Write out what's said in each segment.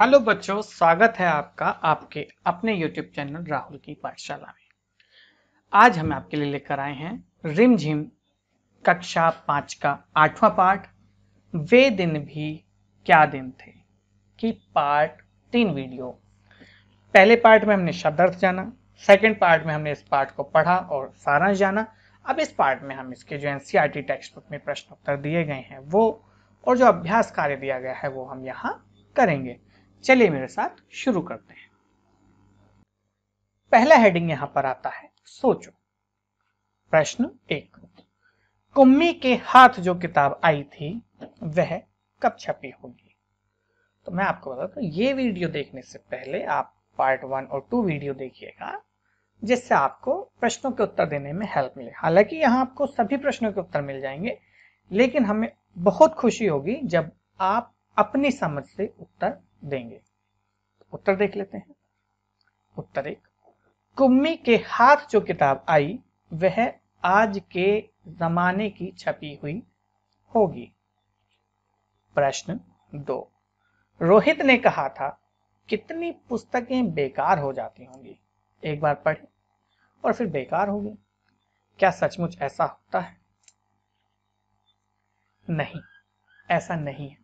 hello बच्चों स्वागत है आपका आपके अपने यूट्यूब चैनल राहुल की पाठशाला में आज हम आपके लिए लेकर आए हैं रिमझिम कक्षा पाँच का आठवां पाठ वे दिन भी क्या दिन थे की पार्ट तीन वीडियो पहले पार्ट में हमने शब्दार्थ जाना सेकंड पार्ट में हमने इस पार्ट को पढ़ा और सारांश जाना अब इस पार्ट में हम इसके जो एनसीईआरटी टेक्स्ट बुक में प्रश्न उत्तर दिए गए हैं वो और जो अभ्यास कार्य दिया गया है वो हम यहाँ करेंगे चलिए मेरे साथ शुरू करते हैं पहला हेडिंग यहां पर आता है सोचो प्रश्न एक कुम्मी के हाथ जो किताब आई थी वह कब छपी होगी तो मैं आपको बताता हूँ ये वीडियो देखने से पहले आप पार्ट वन और टू वीडियो देखिएगा जिससे आपको प्रश्नों के उत्तर देने में हेल्प मिले हालांकि यहां आपको सभी प्रश्नों के उत्तर मिल जाएंगे लेकिन हमें बहुत खुशी होगी जब आप अपनी समझ से उत्तर देंगे उत्तर देख लेते हैं उत्तर एक कुम्मी के हाथ जो किताब आई वह आज के जमाने की छपी हुई होगी प्रश्न दो रोहित ने कहा था कितनी पुस्तकें बेकार हो जाती होंगी एक बार पढ़े और फिर बेकार हो गई क्या सचमुच ऐसा होता है नहीं ऐसा नहीं है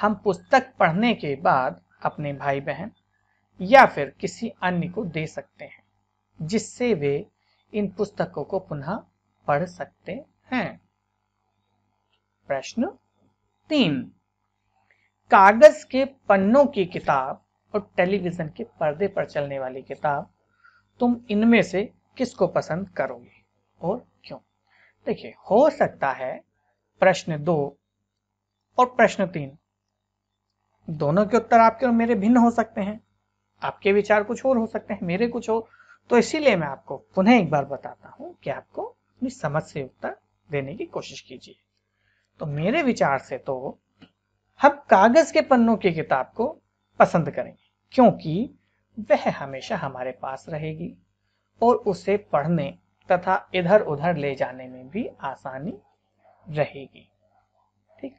हम पुस्तक पढ़ने के बाद अपने भाई बहन या फिर किसी अन्य को दे सकते हैं जिससे वे इन पुस्तकों को पुनः पढ़ सकते हैं प्रश्न तीन कागज के पन्नों की किताब और टेलीविजन के पर्दे पर चलने वाली किताब तुम इनमें से किसको पसंद करोगे और क्यों देखिए हो सकता है प्रश्न दो और प्रश्न तीन दोनों के उत्तर आपके और मेरे भिन्न हो सकते हैं आपके विचार कुछ और हो सकते हैं मेरे कुछ और तो इसीलिए मैं आपको पुनः एक बार बताता हूं कि आपको अपनी समझ से उत्तर देने की कोशिश कीजिए तो मेरे विचार से तो हम कागज के पन्नों की किताब को पसंद करेंगे क्योंकि वह हमेशा हमारे पास रहेगी और उसे पढ़ने तथा इधर उधर ले जाने में भी आसानी रहेगी ठीक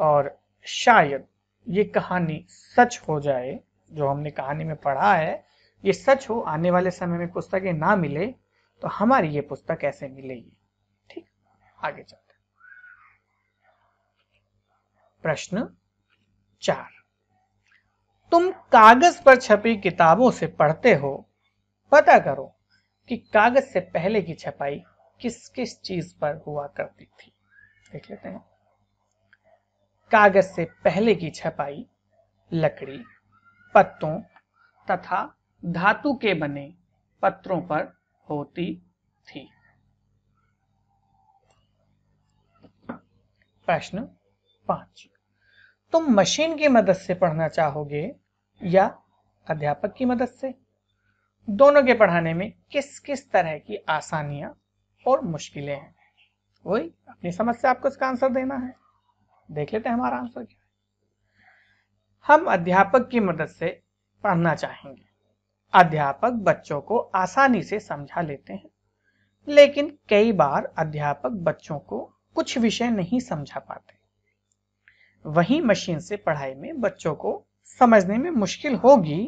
और शायद ये कहानी सच हो जाए जो हमने कहानी में पढ़ा है ये सच हो आने वाले समय में पुस्तकें ना मिले तो हमारी ये पुस्तक ऐसे मिलेगी ठीक आगे चलते प्रश्न चार तुम कागज पर छपी किताबों से पढ़ते हो पता करो कि कागज से पहले की छपाई किस किस चीज पर हुआ करती थी देख लेते हैं कागज से पहले की छपाई लकड़ी पत्तों तथा धातु के बने पत्रों पर होती थी प्रश्न पांच तुम मशीन की मदद से पढ़ना चाहोगे या अध्यापक की मदद से दोनों के पढ़ाने में किस किस तरह की आसानियां और मुश्किलें हैं वही अपनी समस्या आपको इसका आंसर देना है देख लेते हैं हमारा आंसर क्या है हम अध्यापक की मदद से पढ़ना चाहेंगे अध्यापक बच्चों को आसानी से समझा लेते हैं लेकिन कई बार अध्यापक बच्चों को कुछ विषय नहीं समझा पाते वही मशीन से पढ़ाई में बच्चों को समझने में मुश्किल होगी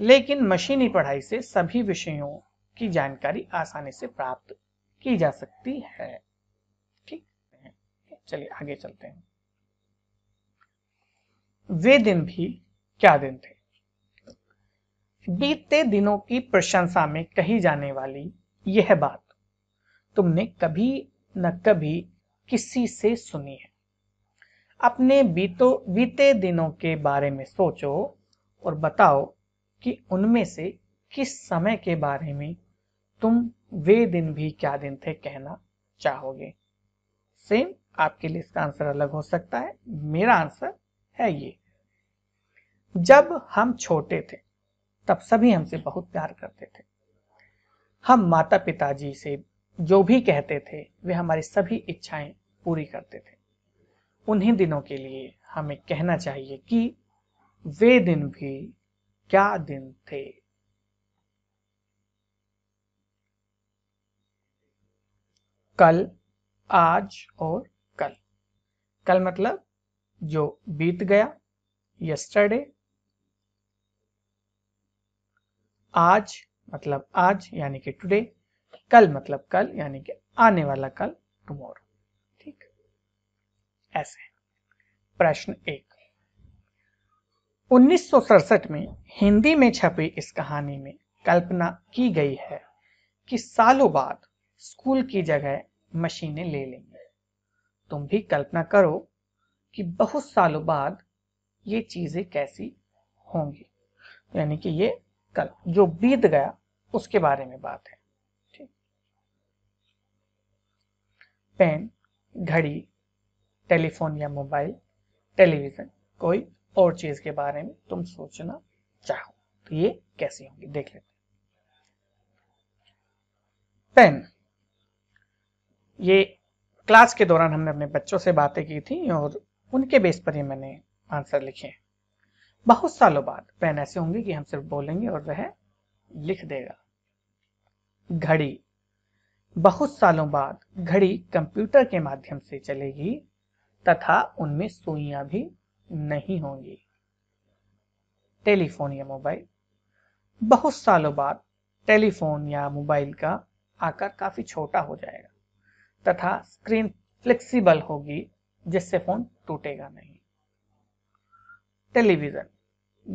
लेकिन मशीनी पढ़ाई से सभी विषयों की जानकारी आसानी से प्राप्त की जा सकती है ठीक है चलिए आगे चलते हैं वे दिन भी क्या दिन थे बीतते दिनों की प्रशंसा में कही जाने वाली यह बात तुमने कभी न कभी किसी से सुनी है अपने बीतो बीते दिनों के बारे में सोचो और बताओ कि उनमें से किस समय के बारे में तुम वे दिन भी क्या दिन थे कहना चाहोगे सेम आपके लिए इसका आंसर अलग हो सकता है मेरा आंसर है ये जब हम छोटे थे तब सभी हमसे बहुत प्यार करते थे हम माता पिताजी से जो भी कहते थे वे हमारी सभी इच्छाएं पूरी करते थे उन्हीं दिनों के लिए हमें कहना चाहिए कि वे दिन भी क्या दिन थे कल आज और कल कल मतलब जो बीत गया यस्टरडे आज मतलब आज यानी कि टुडे कल मतलब कल यानी कि आने वाला कल टुमारो ठीक ऐसे प्रश्न एक उन्नीस में हिंदी में छपी इस कहानी में कल्पना की गई है कि सालों बाद स्कूल की जगह मशीनें ले लेंगे तुम भी कल्पना करो कि बहुत सालों बाद ये चीजें कैसी होंगी यानी कि ये कल जो बीत गया उसके बारे में बात है ठीक पेन घड़ी टेलीफोन या मोबाइल टेलीविजन कोई और चीज के बारे में तुम सोचना चाहो तो ये कैसी होंगी देख लेते पेन ये क्लास के दौरान हमने अपने बच्चों से बातें की थी और उनके बेस पर ही मैंने आंसर लिखे हैं बहुत सालों बाद पेन ऐसे होंगे कि हम सिर्फ बोलेंगे और वह लिख देगा घड़ी बहुत सालों बाद घड़ी कंप्यूटर के माध्यम से चलेगी तथा उनमें सुइयां भी नहीं होंगी टेलीफोन या मोबाइल बहुत सालों बाद टेलीफोन या मोबाइल का आकार काफी छोटा हो जाएगा तथा स्क्रीन फ्लेक्सिबल होगी जिससे फोन टूटेगा नहीं टेलीविज़न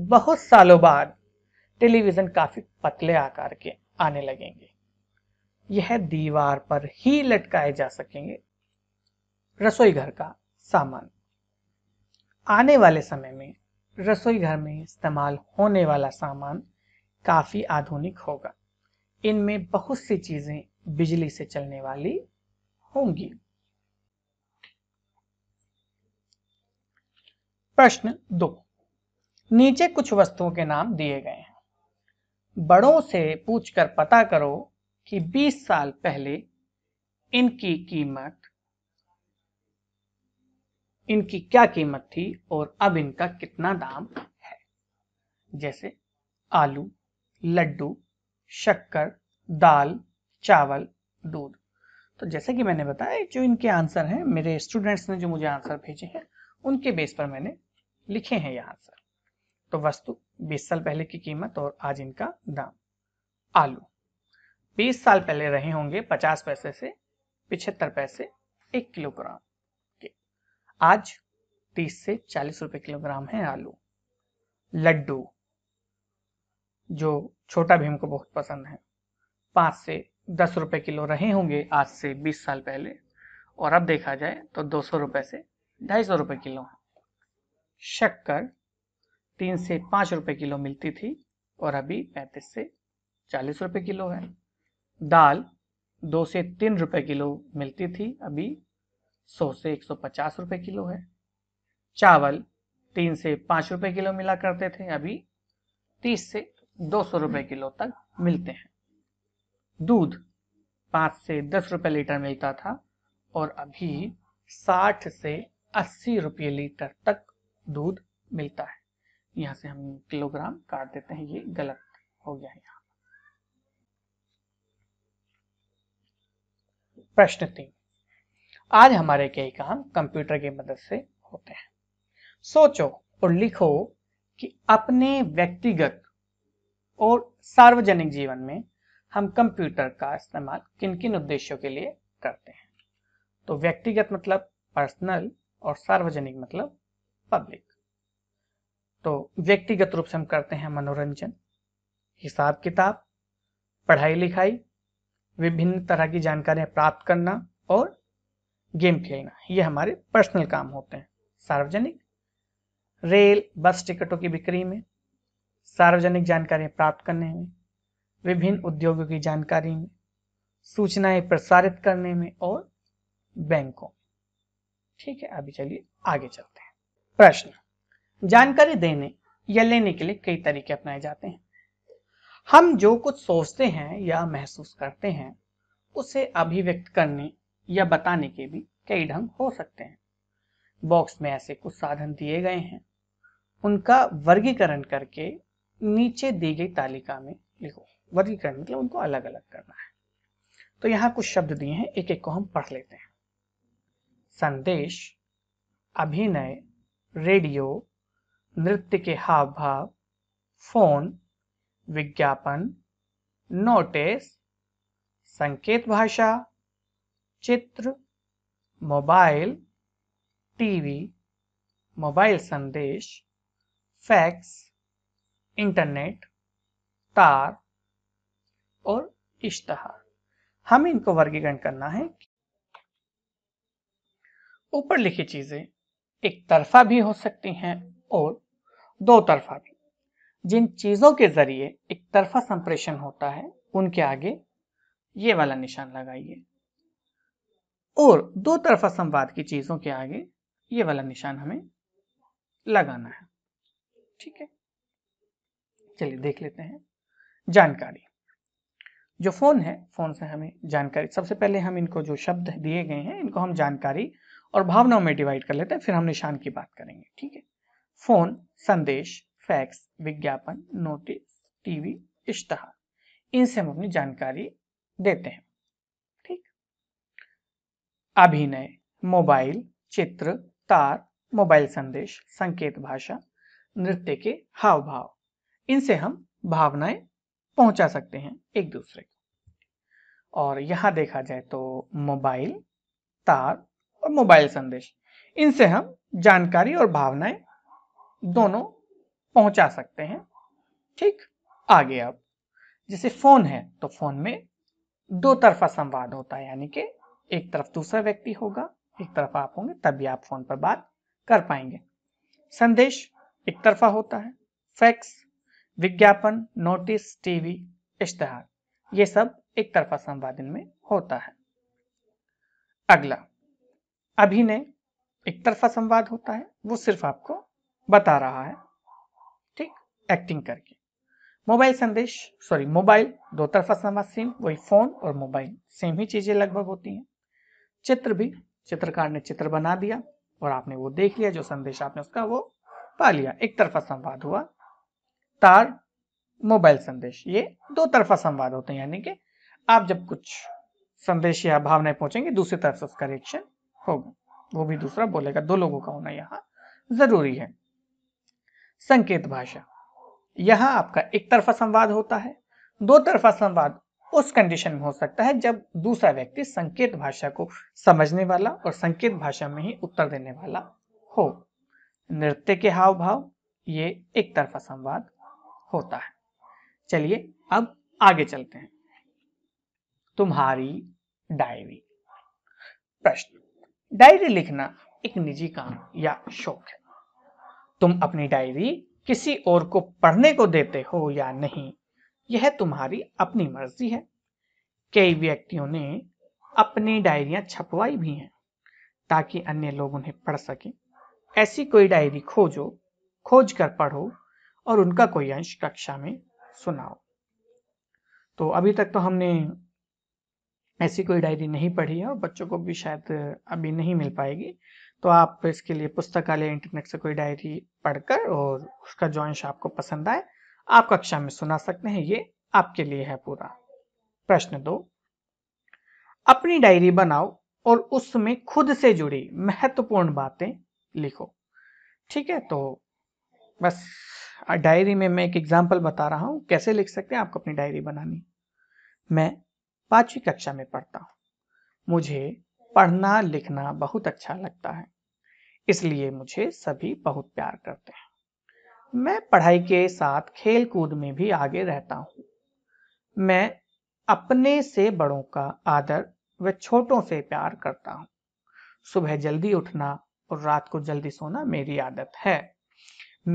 बहुत सालों बाद टेलीविज़न काफ़ी पतले आकार के आने लगेंगे यह दीवार पर ही लटकाए जा सकेंगे रसोई घर का सामान आने वाले समय में रसोई घर में इस्तेमाल होने वाला सामान काफ़ी आधुनिक होगा इनमें बहुत सी चीज़ें बिजली से चलने वाली होंगी प्रश्न दो नीचे कुछ वस्तुओं के नाम दिए गए हैं बड़ों से पूछकर पता करो कि 20 साल पहले इनकी कीमत इनकी क्या कीमत थी और अब इनका कितना दाम है जैसे आलू लड्डू शक्कर दाल चावल दूध तो जैसे कि मैंने बताया जो इनके आंसर हैं मेरे स्टूडेंट्स ने जो मुझे आंसर भेजे हैं उनके बेस पर मैंने लिखे हैं ये आंसर तो वस्तु 20 साल पहले की कीमत और आज इनका दाम आलू 20 साल पहले रहे होंगे 50 पैसे से पिछहत्तर पैसे एक किलोग्राम के आज 30 से 40 रुपए किलोग्राम है आलू लड्डू जो छोटा भीम को बहुत पसंद है पांच से दस रुपए किलो रहे होंगे आज से बीस साल पहले और अब देखा जाए तो दो सौ रुपए से ढाई सौ रुपए किलो है शक्कर तीन से पाँच रुपए किलो मिलती थी और अभी पैंतीस से चालीस रुपए किलो है दाल दो से तीन रुपए किलो मिलती थी अभी सौ से एक सौ पचास रुपए किलो है चावल तीन से पाँच रुपए किलो मिला करते थे अभी तीस से दो सौ रुपए किलो तक मिलते हैं दूध पाँच से दस रुपए लीटर मिलता था और अभी साठ से अस्सी रुपये लीटर तक दूध मिलता है यहाँ से हम किलोग्राम काट देते हैं ये गलत हो गया है यहाँ प्रश्न तीन आज हमारे कई काम कंप्यूटर की मदद से होते हैं सोचो और लिखो कि अपने व्यक्तिगत और सार्वजनिक जीवन में हम कंप्यूटर का इस्तेमाल किन किन उद्देश्यों के लिए करते हैं तो व्यक्तिगत मतलब पर्सनल और सार्वजनिक मतलब पब्लिक तो व्यक्तिगत रूप से हम करते हैं मनोरंजन हिसाब किताब पढ़ाई लिखाई विभिन्न तरह की जानकारियां प्राप्त करना और गेम खेलना ये हमारे पर्सनल काम होते हैं सार्वजनिक रेल बस टिकटों की बिक्री में सार्वजनिक जानकारियां प्राप्त करने में विभिन्न उद्योगों की जानकारी में सूचनाएं प्रसारित करने में और बैंकों ठीक है अभी चलिए आगे चलते हैं प्रश्न जानकारी देने या लेने के लिए कई तरीके अपनाए जाते हैं हम जो कुछ सोचते हैं या महसूस करते हैं उसे अभिव्यक्त करने या बताने के भी कई ढंग हो सकते हैं बॉक्स में ऐसे कुछ साधन दिए गए हैं उनका वर्गीकरण करके नीचे दी गई तालिका में लिखो वर्गीकरण मतलब उनको अलग अलग करना है तो यहाँ कुछ शब्द दिए हैं एक एक को हम पढ़ लेते हैं संदेश अभिनय रेडियो नृत्य के हाव भाव फोन विज्ञापन नोटिस संकेत भाषा चित्र मोबाइल टीवी मोबाइल संदेश फैक्स इंटरनेट तार और इश्तहार हमें इनको वर्गीकरण करना है ऊपर लिखी चीजें एक तरफा भी हो सकती हैं और दो तरफा भी जिन चीज़ों के ज़रिए एक तरफा संप्रेषण होता है उनके आगे ये वाला निशान लगाइए और दो तरफा संवाद की चीज़ों के आगे ये वाला निशान हमें लगाना है ठीक है चलिए देख लेते हैं जानकारी जो फ़ोन है फ़ोन से हमें जानकारी सबसे पहले हम इनको जो शब्द दिए गए हैं इनको हम जानकारी और भावनाओं में डिवाइड कर लेते हैं फिर हम निशान की बात करेंगे ठीक है फोन संदेश फैक्स विज्ञापन नोटिस टीवी इश्तहार इनसे हम अपनी जानकारी देते हैं ठीक अभिनय मोबाइल चित्र तार मोबाइल संदेश संकेत भाषा नृत्य के हाव भाव इनसे हम भावनाएं पहुंचा सकते हैं एक दूसरे को और यहां देखा जाए तो मोबाइल तार और मोबाइल संदेश इनसे हम जानकारी और भावनाएं दोनों पहुंचा सकते हैं ठीक आगे अब जैसे फोन है तो फोन में दो तरफा संवाद होता है यानी कि एक तरफ दूसरा व्यक्ति होगा एक तरफ आप होंगे तभी आप फोन पर बात कर पाएंगे संदेश एक तरफा होता है फैक्स विज्ञापन नोटिस टीवी इश्तहार ये सब एक तरफा संवाद इनमें होता है अगला अभिनय एक तरफा संवाद होता है वो सिर्फ आपको बता रहा है ठीक एक्टिंग करके मोबाइल संदेश सॉरी मोबाइल दो तरफा समाज सेम वही फोन और मोबाइल सेम ही चीजें लगभग होती हैं चित्र भी चित्रकार ने चित्र बना दिया और आपने वो देख लिया जो संदेश आपने उसका वो पा लिया एक तरफा संवाद हुआ तार मोबाइल संदेश ये दो तरफा संवाद होते हैं यानी कि आप जब कुछ संदेश या भावनाएं पहुंचेंगे दूसरी तरफ से उसका रिएक्शन होगा वो भी दूसरा बोलेगा दो लोगों का होना यहाँ जरूरी है संकेत भाषा यहाँ आपका एक तरफा संवाद होता है दो तरफा संवाद उस कंडीशन में हो सकता है जब दूसरा व्यक्ति संकेत भाषा को समझने वाला और संकेत भाषा में ही उत्तर देने वाला हो नृत्य के हाव भाव ये एक तरफा संवाद होता है चलिए अब आगे चलते हैं तुम्हारी डायरी प्रश्न डायरी लिखना एक निजी काम या शौक है तुम अपनी डायरी किसी और को पढ़ने को देते हो या नहीं यह तुम्हारी अपनी मर्जी है कई व्यक्तियों ने अपनी डायरियां छपवाई भी हैं ताकि अन्य लोग उन्हें पढ़ सकें ऐसी कोई डायरी खोजो खोज कर पढ़ो और उनका कोई अंश कक्षा में सुनाओ तो अभी तक तो हमने ऐसी कोई डायरी नहीं पढ़ी है और बच्चों को भी शायद अभी नहीं मिल पाएगी तो आप इसके लिए पुस्तकालय इंटरनेट से कोई डायरी पढ़कर और उसका जो अंश आपको पसंद आए आप कक्षा में सुना सकते हैं ये आपके लिए है पूरा प्रश्न दो अपनी डायरी बनाओ और उसमें खुद से जुड़ी महत्वपूर्ण बातें लिखो ठीक है तो बस डायरी में मैं एक एग्जाम्पल बता रहा हूं कैसे लिख सकते हैं आपको अपनी डायरी बनानी मैं पांचवी कक्षा में पढ़ता हूं मुझे पढ़ना लिखना बहुत अच्छा लगता है इसलिए मुझे सभी बहुत प्यार करते हैं मैं पढ़ाई के साथ खेल कूद में भी आगे रहता हूँ मैं अपने से बड़ों का आदर व छोटों से प्यार करता हूँ सुबह जल्दी उठना और रात को जल्दी सोना मेरी आदत है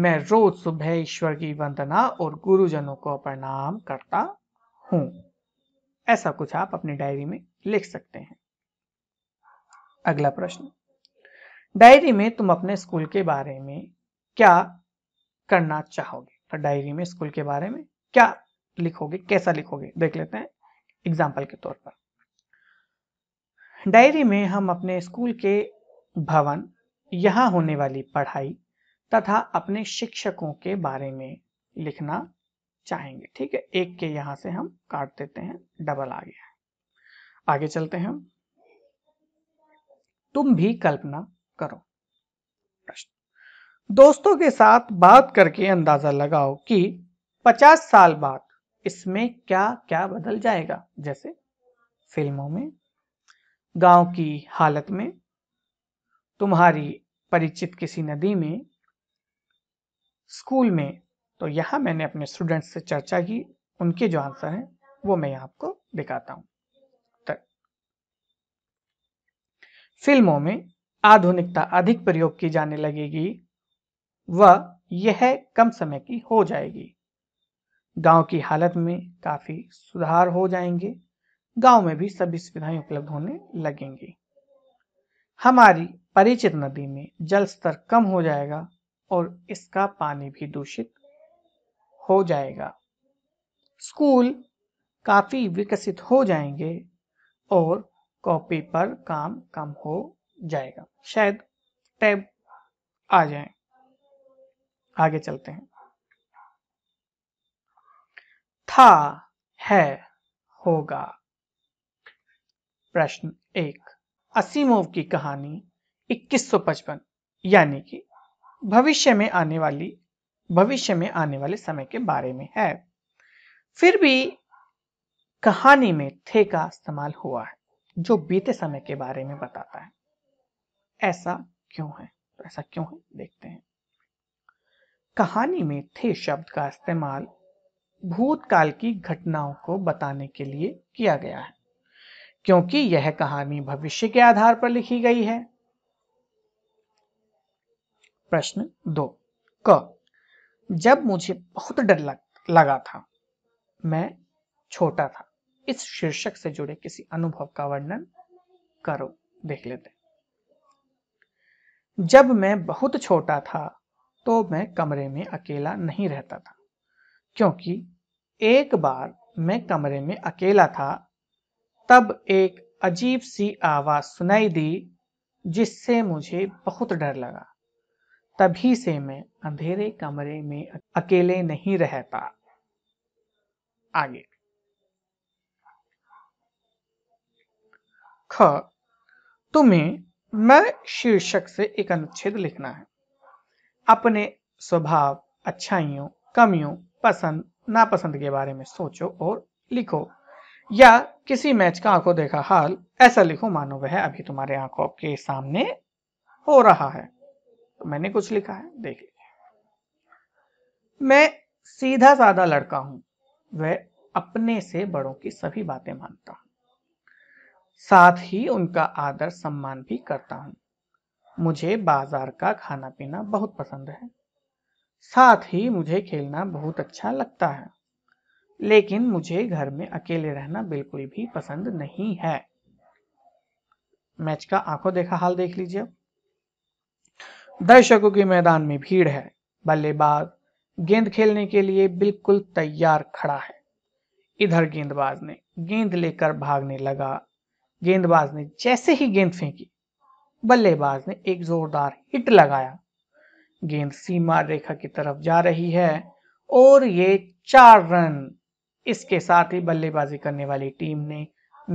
मैं रोज सुबह ईश्वर की वंदना और गुरुजनों को प्रणाम करता हूँ ऐसा कुछ आप अपनी डायरी में लिख सकते हैं अगला प्रश्न डायरी में तुम अपने स्कूल के बारे में क्या करना चाहोगे तो डायरी में स्कूल के बारे में क्या लिखोगे कैसा लिखोगे देख लेते हैं एग्जाम्पल के तौर पर डायरी में हम अपने स्कूल के भवन यहाँ होने वाली पढ़ाई तथा अपने शिक्षकों के बारे में लिखना चाहेंगे ठीक है एक के यहां से हम काट देते हैं डबल आ गया आगे चलते हैं तुम भी कल्पना करो प्रश्न दोस्तों के साथ बात करके अंदाजा लगाओ कि 50 साल बाद इसमें क्या क्या बदल जाएगा जैसे फिल्मों में गांव की हालत में तुम्हारी परिचित किसी नदी में स्कूल में तो यहां मैंने अपने स्टूडेंट्स से चर्चा की उनके जो आंसर हैं वो मैं आपको दिखाता हूं फिल्मों में आधुनिकता अधिक प्रयोग की जाने लगेगी व यह कम समय की हो जाएगी गांव की हालत में काफी सुधार हो जाएंगे गांव में भी सभी सुविधाएं उपलब्ध होने लगेंगी हमारी परिचित नदी में जल स्तर कम हो जाएगा और इसका पानी भी दूषित हो जाएगा स्कूल काफी विकसित हो जाएंगे और कॉपी पर काम कम हो जाएगा शायद टैब आ जाए आगे चलते हैं था है होगा प्रश्न एक असीमोव की कहानी 2155 यानी कि भविष्य में आने वाली भविष्य में आने वाले समय के बारे में है फिर भी कहानी में थे का इस्तेमाल हुआ है जो बीते समय के बारे में बताता है ऐसा क्यों है तो ऐसा क्यों है देखते हैं कहानी में थे शब्द का इस्तेमाल भूतकाल की घटनाओं को बताने के लिए किया गया है क्योंकि यह कहानी भविष्य के आधार पर लिखी गई है प्रश्न दो क जब मुझे बहुत डर लग, लगा था मैं छोटा था इस शीर्षक से जुड़े किसी अनुभव का वर्णन करो देख लेते हैं जब मैं बहुत छोटा था तो मैं कमरे में अकेला नहीं रहता था क्योंकि एक बार मैं कमरे में अकेला था तब एक अजीब सी आवाज सुनाई दी जिससे मुझे बहुत डर लगा तभी से मैं अंधेरे कमरे में अकेले नहीं रहता आगे ख तुम्हें मैं शीर्षक से एक अनुच्छेद लिखना है अपने स्वभाव अच्छाइयों कमियों पसंद नापसंद के बारे में सोचो और लिखो या किसी मैच का आंखों देखा हाल ऐसा लिखो मानो वह अभी तुम्हारे आंखों के सामने हो रहा है तो मैंने कुछ लिखा है देख लीजिए मैं सीधा साधा लड़का हूं वह अपने से बड़ों की सभी बातें मानता हूं साथ ही उनका आदर सम्मान भी करता हूँ मुझे बाजार का खाना पीना बहुत पसंद है साथ ही मुझे खेलना बहुत अच्छा लगता है लेकिन मुझे घर में अकेले रहना बिल्कुल भी पसंद नहीं है मैच का आंखों देखा हाल देख लीजिए दर्शकों के मैदान में भीड़ है बल्लेबाज गेंद खेलने के लिए बिल्कुल तैयार खड़ा है इधर गेंदबाज ने गेंद लेकर भागने लगा गेंदबाज ने जैसे ही गेंद फेंकी बल्लेबाज ने एक जोरदार हिट लगाया गेंद सीमा रेखा की तरफ जा रही है और ये चार रन इसके साथ ही बल्लेबाजी करने वाली टीम ने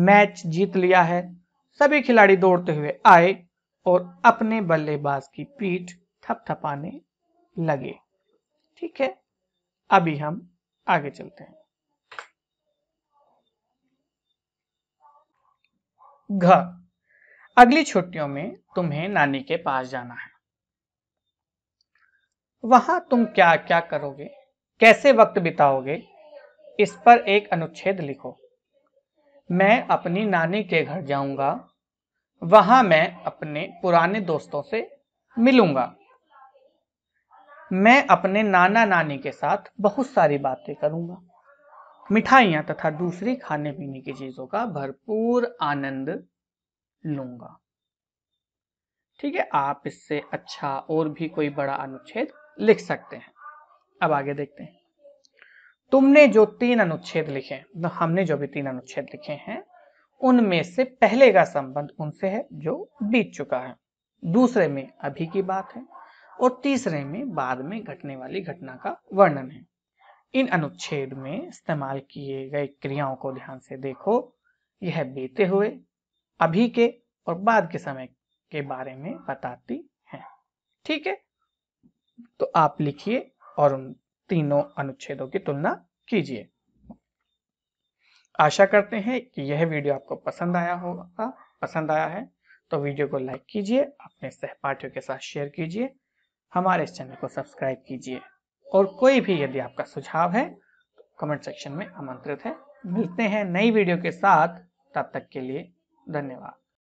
मैच जीत लिया है सभी खिलाड़ी दौड़ते हुए आए और अपने बल्लेबाज की पीठ थपथपाने लगे ठीक है अभी हम आगे चलते हैं घ अगली छुट्टियों में तुम्हें नानी के पास जाना है वहां तुम क्या क्या करोगे कैसे वक्त बिताओगे इस पर एक अनुच्छेद लिखो मैं अपनी नानी के घर जाऊंगा वहां मैं अपने पुराने दोस्तों से मिलूंगा मैं अपने नाना नानी के साथ बहुत सारी बातें करूंगा मिठाइयां तथा दूसरी खाने पीने की चीजों का भरपूर आनंद लूंगा ठीक है आप इससे अच्छा और भी कोई बड़ा अनुच्छेद लिख सकते हैं अब आगे देखते हैं तुमने जो तीन अनुच्छेद लिखे तो हमने जो भी तीन अनुच्छेद लिखे हैं उनमें से पहले का संबंध उनसे है जो बीत चुका है दूसरे में अभी की बात है और तीसरे में बाद में घटने वाली घटना का वर्णन है इन अनुच्छेद में इस्तेमाल किए गए क्रियाओं को ध्यान से देखो यह बीते हुए अभी के और बाद के समय के बारे में बताती है ठीक है तो आप लिखिए और उन तीनों अनुच्छेदों की तुलना कीजिए आशा करते हैं कि यह वीडियो आपको पसंद आया होगा पसंद आया है तो वीडियो को लाइक कीजिए अपने सहपाठियों के साथ शेयर कीजिए हमारे इस चैनल को सब्सक्राइब कीजिए और कोई भी यदि आपका सुझाव है तो कमेंट सेक्शन में आमंत्रित है मिलते हैं नई वीडियो के साथ तब तक के लिए धन्यवाद